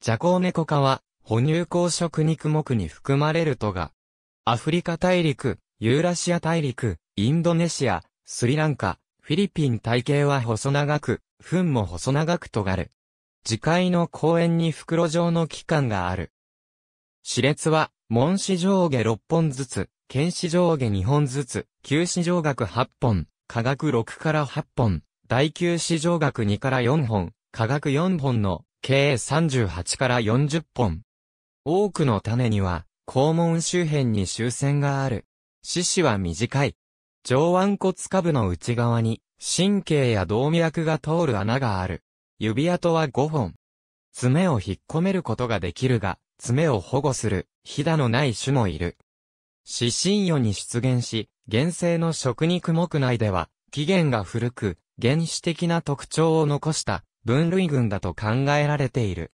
ジャコウネコ科は、哺乳硬食肉目に含まれるとが、アフリカ大陸、ユーラシア大陸、インドネシア、スリランカ、フィリピン体型は細長く、糞も細長くとがる。次回の公園に袋状の器官がある。歯列は、門歯上下6本ずつ、剣歯上下2本ずつ、球歯上学8本、科学6から8本、大旧歯上学2から4本、科学4本の計38から40本。多くの種には、肛門周辺に終線がある。四肢は短い。上腕骨下部の内側に、神経や動脈が通る穴がある。指跡は5本。爪を引っ込めることができるが、爪を保護する、ひだのない種もいる。死神魚に出現し、原生の食肉木内では、起源が古く、原始的な特徴を残した分類群だと考えられている。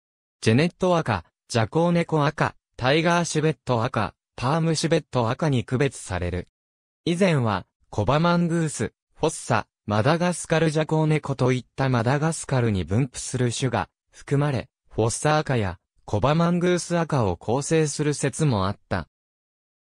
ジェネット赤、ジャコーネコ赤、タイガーシュベット赤、パームシュベット赤に区別される。以前は、コバマングース、フォッサ、マダガスカルジャコーネコといったマダガスカルに分布する種が含まれ、フォッサ赤やコバマングース赤を構成する説もあった。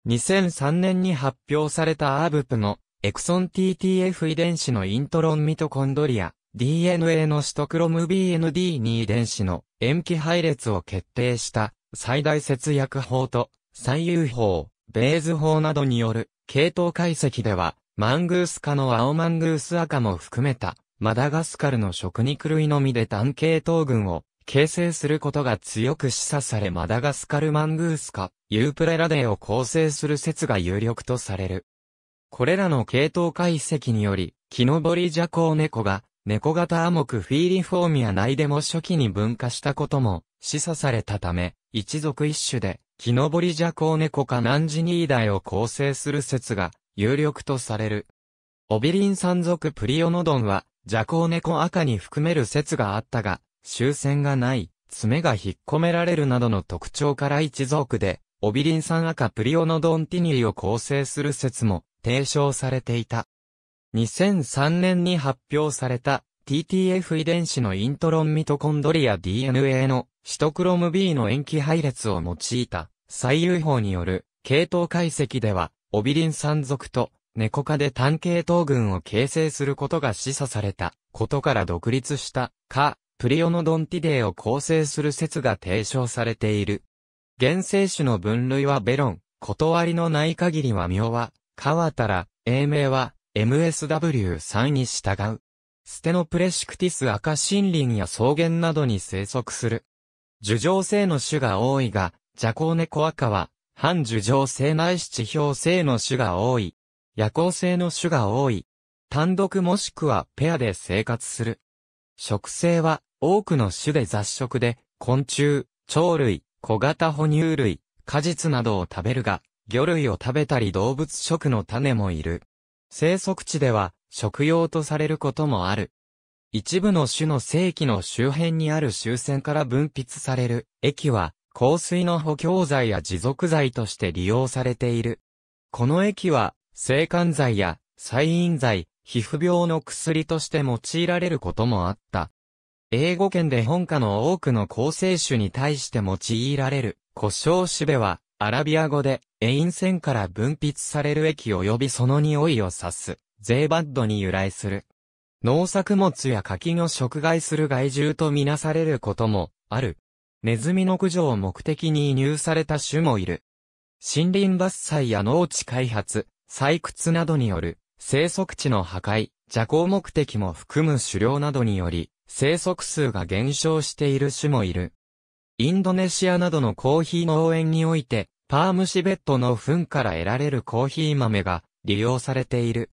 2003年に発表されたアーブプのエクソン TTF 遺伝子のイントロンミトコンドリア DNA のシトクロム BND2 遺伝子の塩基配列を決定した最大節約法と最優法、ベーズ法などによる系統解析ではマングース科の青マングース赤も含めたマダガスカルの食肉類のみで単系統群を形成することが強く示唆されマダガスカルマングース科、ユープレラデーを構成する説が有力とされる。これらの系統解析により、木登りジャコウネコが猫型アモクフィーリフォーミア内でも初期に分化したことも示唆されたため、一族一種で、木登り蛇行猫かナンジニーダイを構成する説が有力とされる。オビリン山族プリオノドンは、蛇行猫赤に含める説があったが、終戦がない、爪が引っ込められるなどの特徴から一族で、オビリン酸赤プリオノドンティニーを構成する説も提唱されていた。2003年に発表された TTF 遺伝子のイントロンミトコンドリア DNA のシトクロム B の塩基配列を用いた最優法による系統解析ではオビリン山族とネコ科で単系統群を形成することが示唆されたことから独立したカ、プリオノドンティデーを構成する説が提唱されている。原生種の分類はベロン、断りのない限りは名は、川たら、英名は、MSW3 に従う。ステノプレシクティス赤森林や草原などに生息する。樹状性の種が多いが、ジャコーネコ赤は、半樹状性内視地表性の種が多い。夜行性の種が多い。単独もしくはペアで生活する。食性は多くの種で雑食で、昆虫、鳥類、小型哺乳類、果実などを食べるが、魚類を食べたり動物食の種もいる。生息地では食用とされることもある。一部の種の正規の周辺にある周線から分泌される液は香水の補強剤や持続剤として利用されている。この液は生汗剤や細飲剤、皮膚病の薬として用いられることもあった。英語圏で本家の多くの構成種に対して用いられる、故障しべは、アラビア語で、エイン線から分泌される液及びその匂いを指す、ゼーバッドに由来する。農作物や柿の食害する害獣とみなされることも、ある。ネズミの駆除を目的に移入された種もいる。森林伐採や農地開発、採掘などによる、生息地の破壊、邪行目的も含む狩猟などにより、生息数が減少している種もいる。インドネシアなどのコーヒー農園において、パームシベットの糞から得られるコーヒー豆が利用されている。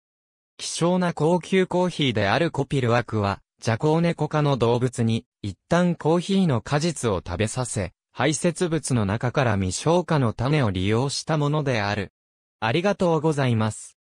希少な高級コーヒーであるコピルワクは、ジャコウネコ科の動物に、一旦コーヒーの果実を食べさせ、排泄物の中から未消化の種を利用したものである。ありがとうございます。